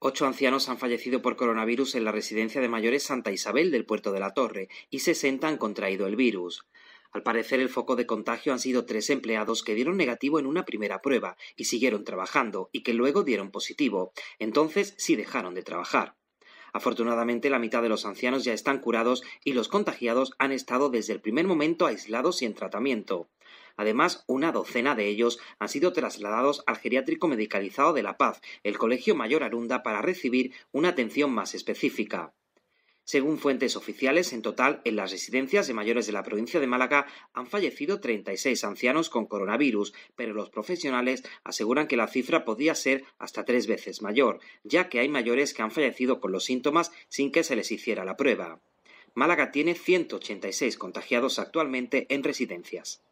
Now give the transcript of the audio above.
Ocho ancianos han fallecido por coronavirus en la residencia de mayores Santa Isabel del Puerto de la Torre y sesenta han contraído el virus. Al parecer, el foco de contagio han sido tres empleados que dieron negativo en una primera prueba y siguieron trabajando y que luego dieron positivo. Entonces sí dejaron de trabajar. Afortunadamente, la mitad de los ancianos ya están curados y los contagiados han estado desde el primer momento aislados y en tratamiento. Además, una docena de ellos han sido trasladados al geriátrico medicalizado de La Paz, el Colegio Mayor Arunda, para recibir una atención más específica. Según fuentes oficiales, en total, en las residencias de mayores de la provincia de Málaga han fallecido 36 ancianos con coronavirus, pero los profesionales aseguran que la cifra podía ser hasta tres veces mayor, ya que hay mayores que han fallecido con los síntomas sin que se les hiciera la prueba. Málaga tiene 186 contagiados actualmente en residencias.